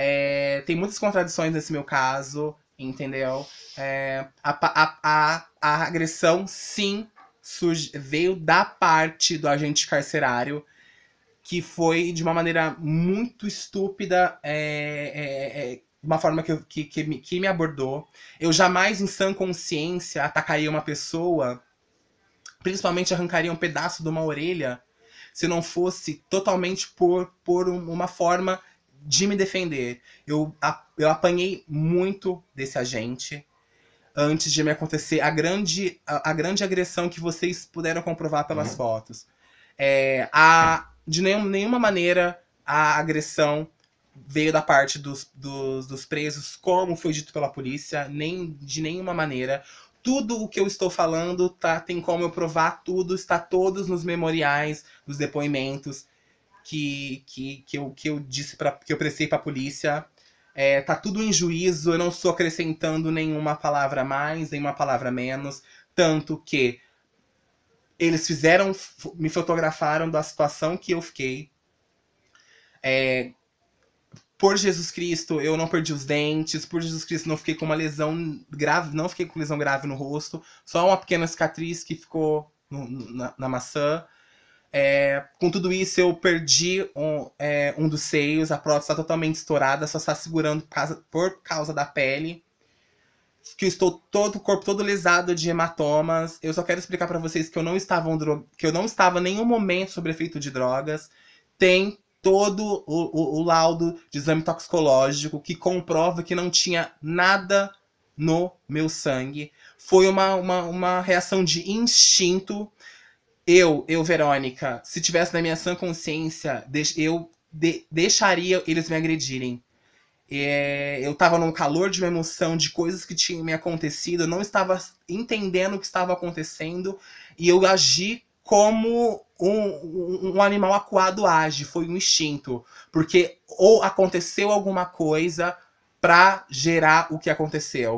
É, tem muitas contradições nesse meu caso, entendeu? É, a, a, a, a, agressão, sim, veio da parte do agente carcerário, que foi de uma maneira muito estúpida, é, é, é, uma forma que, eu, que, que, me, que me abordou. Eu jamais, em sã consciência, atacaria uma pessoa, principalmente arrancaria um pedaço de uma orelha, se não fosse totalmente por, por uma forma de me defender. Eu, eu apanhei muito desse agente antes de me acontecer a grande, a, a grande agressão que vocês puderam comprovar pelas uhum. fotos. É, a, de nenhum, nenhuma maneira a agressão veio da parte dos, dos, dos presos, como foi dito pela polícia, nem de nenhuma maneira. Tudo o que eu estou falando tá, tem como eu provar tudo, está todos nos memoriais, nos depoimentos que, que, que, eu, que eu disse para que eu prestei a polícia. É, tá tudo em juízo, eu não estou acrescentando nenhuma palavra mais, nenhuma palavra menos. Tanto que eles fizeram, me fotografaram da situação que eu fiquei. É, por Jesus Cristo, eu não perdi os dentes. Por Jesus Cristo, não fiquei com uma lesão grave, não fiquei com lesão grave no rosto. Só uma pequena cicatriz que ficou no, na, na maçã. É, com tudo isso, eu perdi um, é, um dos seios, a prótese está totalmente estourada, só está segurando por causa da pele. Que eu estou todo o corpo todo lesado de hematomas. Eu só quero explicar para vocês que eu não estava um que eu não estava em nenhum momento sobre efeito de drogas. Tem todo o, o, o laudo de exame toxicológico que comprova que não tinha nada no meu sangue. Foi uma, uma, uma reação de instinto eu, eu, Verônica, se tivesse na minha sã consciência, eu deixaria eles me agredirem. É, eu estava num calor de uma emoção de coisas que tinham me acontecido, eu não estava entendendo o que estava acontecendo e eu agi como um, um, animal acuado age, foi um instinto. Porque ou aconteceu alguma coisa para gerar o que aconteceu.